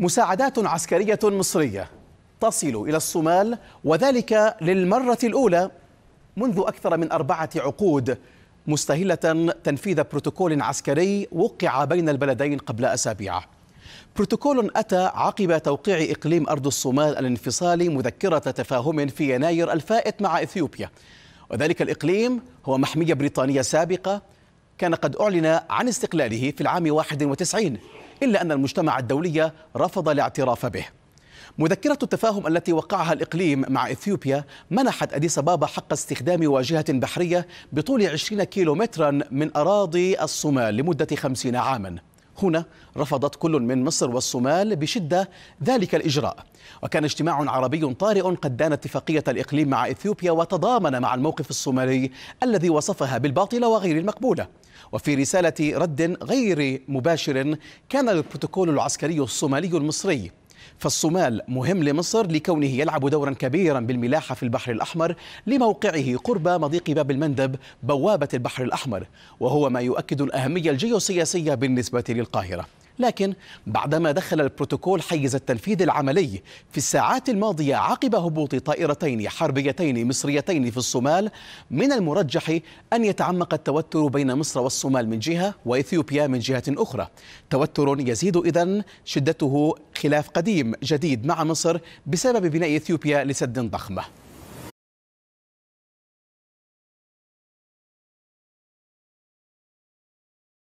مساعدات عسكرية مصرية تصل إلى الصومال وذلك للمرة الأولى منذ أكثر من أربعة عقود مستهلة تنفيذ بروتوكول عسكري وقع بين البلدين قبل أسابيع بروتوكول أتى عقب توقيع إقليم أرض الصومال الانفصالي مذكرة تفاهم في يناير الفائت مع إثيوبيا وذلك الإقليم هو محمية بريطانية سابقة كان قد أعلن عن استقلاله في العام 91 إلا أن المجتمع الدولي رفض الاعتراف به مذكرة التفاهم التي وقعها الإقليم مع إثيوبيا منحت أديس بابا حق استخدام واجهة بحرية بطول 20 كيلومترا من أراضي الصومال لمدة 50 عاماً هنا رفضت كل من مصر والصومال بشدة ذلك الإجراء وكان اجتماع عربي طارئ قد دان اتفاقية الإقليم مع إثيوبيا وتضامن مع الموقف الصومالي الذي وصفها بالباطلة وغير المقبولة وفي رسالة رد غير مباشر كان البروتوكول العسكري الصومالي المصري فالصومال مهم لمصر لكونه يلعب دورا كبيرا بالملاحة في البحر الأحمر لموقعه قرب مضيق باب المندب بوابة البحر الأحمر وهو ما يؤكد الأهمية الجيوسياسية بالنسبة للقاهرة لكن بعدما دخل البروتوكول حيز التنفيذ العملي في الساعات الماضية عقب هبوط طائرتين حربيتين مصريتين في الصومال من المرجح أن يتعمق التوتر بين مصر والصومال من جهة وإثيوبيا من جهة أخرى توتر يزيد اذا شدته خلاف قديم جديد مع مصر بسبب بناء إثيوبيا لسد ضخمه